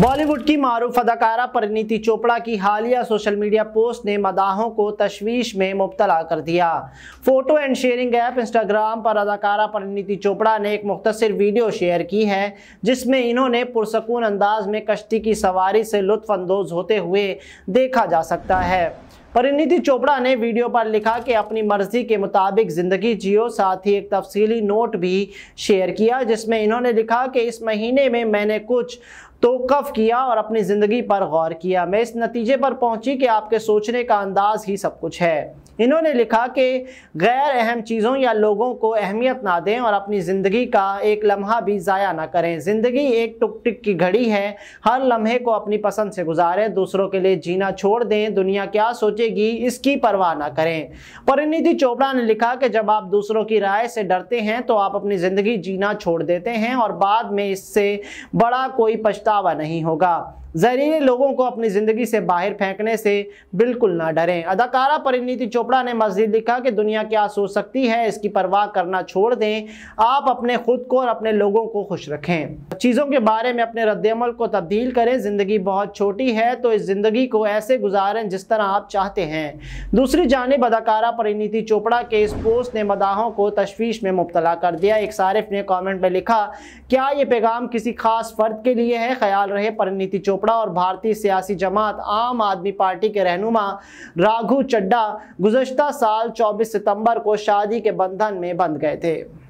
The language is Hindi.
बॉलीवुड की मारूफ अदाकारा परिणीति चोपड़ा की हालिया सोशल मीडिया पोस्ट ने मदाहों को तशवीश में मुबतला कर दिया photo and sharing app Instagram पर अदाकारा परिणीति चोपड़ा ने एक मुख्तर वीडियो शेयर की है जिसमें इन्होंने पुरसकून अंदाज में कश्ती की सवारी से लुत्फानंदोज होते हुए देखा जा सकता है परिणीति चोपड़ा ने वीडियो पर लिखा कि अपनी मर्जी के मुताबिक ज़िंदगी जियो साथ ही एक तफसीली नोट भी शेयर किया जिसमें इन्होंने लिखा कि इस महीने में मैंने कुछ तोकफ़ किया और अपनी ज़िंदगी पर गौर किया मैं इस नतीजे पर पहुंची कि आपके सोचने का अंदाज़ ही सब कुछ है इन्होंने लिखा कि गैर अहम चीज़ों या लोगों को अहमियत ना दें और अपनी ज़िंदगी का एक लम्हा भी ज़ाया ना करें ज़िंदगी एक टुक टिक की घड़ी है हर लम्हे को अपनी पसंद से गुजारें दूसरों के लिए जीना छोड़ दें दुनिया क्या सोचेगी इसकी परवाह ना करें परिणीति चोपड़ा ने लिखा कि जब आप दूसरों की राय से डरते हैं तो आप अपनी ज़िंदगी जीना छोड़ देते हैं और बाद में इससे बड़ा कोई पछतावा नहीं होगा जहरीले लोगों को अपनी ज़िंदगी से बाहर फेंकने से बिल्कुल ना डरें अदाकारा परिणीति चोपड़ा ने मजदीद लिखा कि दुनिया क्या सोच सकती है इसकी परवाह करना छोड़ दें आप अपने खुद को और अपने लोगों को खुश रखें चीज़ों के बारे में अपने रद्दमल को तब्दील करें ज़िंदगी बहुत छोटी है तो इस ज़िंदगी को ऐसे गुजारें जिस तरह आप चाहते हैं दूसरी जानब अदाकारा परिणीति चोपड़ा के इस पोस्ट ने मदाहों को तशवीश में मुबतला कर दिया एक सारिफ ने कॉमेंट में लिखा क्या ये पैगाम किसी खास फर्द के लिए है ख्याल रहे परिणीति चोपड़ा चोपड़ा और भारतीय सियासी जमात आम आदमी पार्टी के रहनुमा राघु चड्डा गुजशत साल 24 सितंबर को शादी के बंधन में बंध गए थे